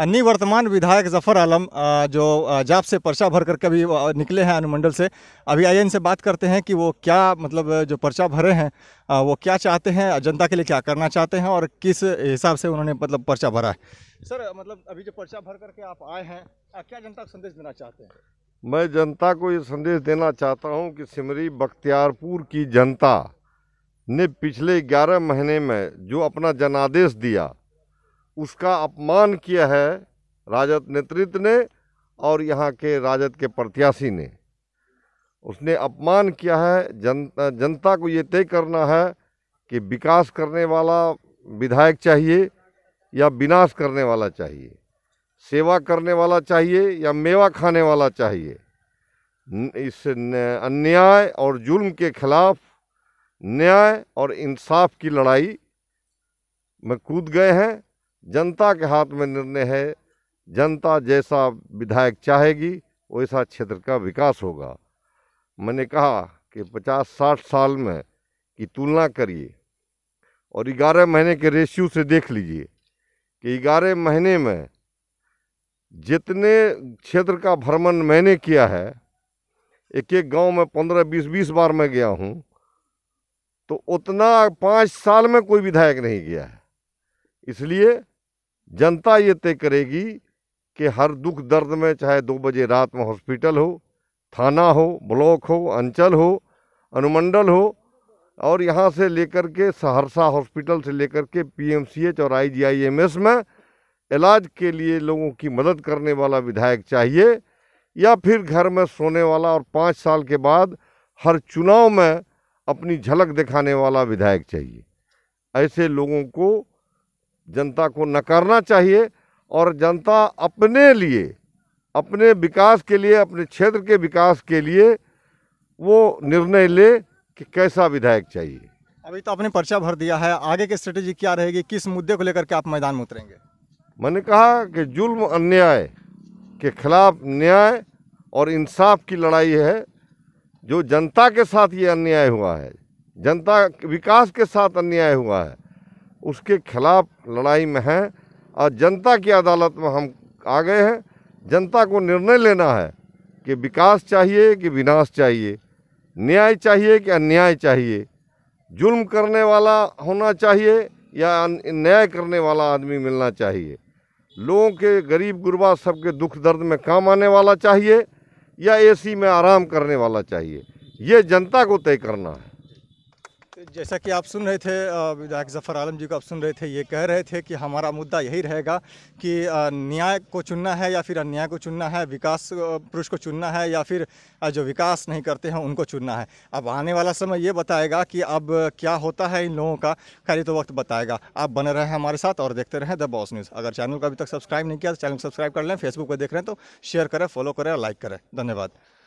निवर्तमान विधायक जफर आलम जो जाप से पर्चा भर करके अभी निकले हैं अनुमंडल से अभी आई से बात करते हैं कि वो क्या मतलब जो पर्चा भरे हैं वो क्या चाहते हैं जनता के लिए क्या करना चाहते हैं और किस हिसाब से उन्होंने मतलब पर्चा भरा है सर मतलब अभी जो पर्चा भर करके आप आए हैं क्या जनता को संदेश देना चाहते हैं मैं जनता को ये संदेश देना चाहता हूँ कि सिमरी बख्तियारपुर की जनता ने पिछले ग्यारह महीने में जो अपना जनादेश दिया उसका अपमान किया है राजद नेतृत्व ने और यहाँ के राजद के प्रत्याशी ने उसने अपमान किया है जन जनता को ये तय करना है कि विकास करने वाला विधायक चाहिए या विनाश करने वाला चाहिए सेवा करने वाला चाहिए या मेवा खाने वाला चाहिए इस अन्याय और जुल्म के खिलाफ न्याय और इंसाफ की लड़ाई में कूद गए हैं जनता के हाथ में निर्णय है जनता जैसा विधायक चाहेगी वैसा क्षेत्र का विकास होगा मैंने कहा कि 50-60 साल में की तुलना करिए और 11 महीने के रेशियो से देख लीजिए कि 11 महीने में जितने क्षेत्र का भ्रमण मैंने किया है एक एक गांव में पंद्रह बीस बीस बार मैं गया हूं तो उतना पाँच साल में कोई विधायक नहीं गया है इसलिए जनता ये तय करेगी कि हर दुख दर्द में चाहे दो बजे रात में हॉस्पिटल हो थाना हो ब्लॉक हो अंचल हो अनुमंडल हो और यहाँ से लेकर के सहरसा हॉस्पिटल से लेकर के पीएमसीएच और आईजीआईएमएस में इलाज के लिए लोगों की मदद करने वाला विधायक चाहिए या फिर घर में सोने वाला और पाँच साल के बाद हर चुनाव में अपनी झलक दिखाने वाला विधायक चाहिए ऐसे लोगों को जनता को नकारना चाहिए और जनता अपने लिए अपने विकास के लिए अपने क्षेत्र के विकास के लिए वो निर्णय ले कि कैसा विधायक चाहिए अभी तो आपने पर्चा भर दिया है आगे की स्ट्रेटेजी क्या रहेगी किस मुद्दे को लेकर के आप मैदान में उतरेंगे मैंने कहा कि जुल्म अन्याय के खिलाफ न्याय और इंसाफ की लड़ाई है जो जनता के साथ ये अन्याय हुआ है जनता विकास के साथ अन्याय हुआ है उसके खिलाफ लड़ाई में हैं और जनता की अदालत में हम आ गए हैं जनता को निर्णय लेना है कि विकास चाहिए कि विनाश चाहिए न्याय चाहिए कि अन्याय चाहिए जुल्म करने वाला होना चाहिए या न्याय करने वाला आदमी मिलना चाहिए लोगों के गरीब गुरबा सबके दुख दर्द में काम आने वाला चाहिए या एसी में आराम करने वाला चाहिए ये जनता को तय करना है जैसा कि आप सुन रहे थे विधायक जफर आलम जी को आप सुन रहे थे ये कह रहे थे कि हमारा मुद्दा यही रहेगा कि न्याय को चुनना है या फिर अन्याय को चुनना है विकास पुरुष को चुनना है या फिर जो विकास नहीं करते हैं उनको चुनना है अब आने वाला समय ये बताएगा कि अब क्या होता है इन लोगों का खैर तो वक्त बताएगा आप बने रहें हमारे साथ और देखते रहें द बॉस न्यूज़ अगर चैनल को अभी तक सब्सक्राइब नहीं किया तो चैनल सब्सक्राइब कर लें फेसबुक पर देख रहे हैं तो शेयर करें फॉलो करें और लाइक करें धन्यवाद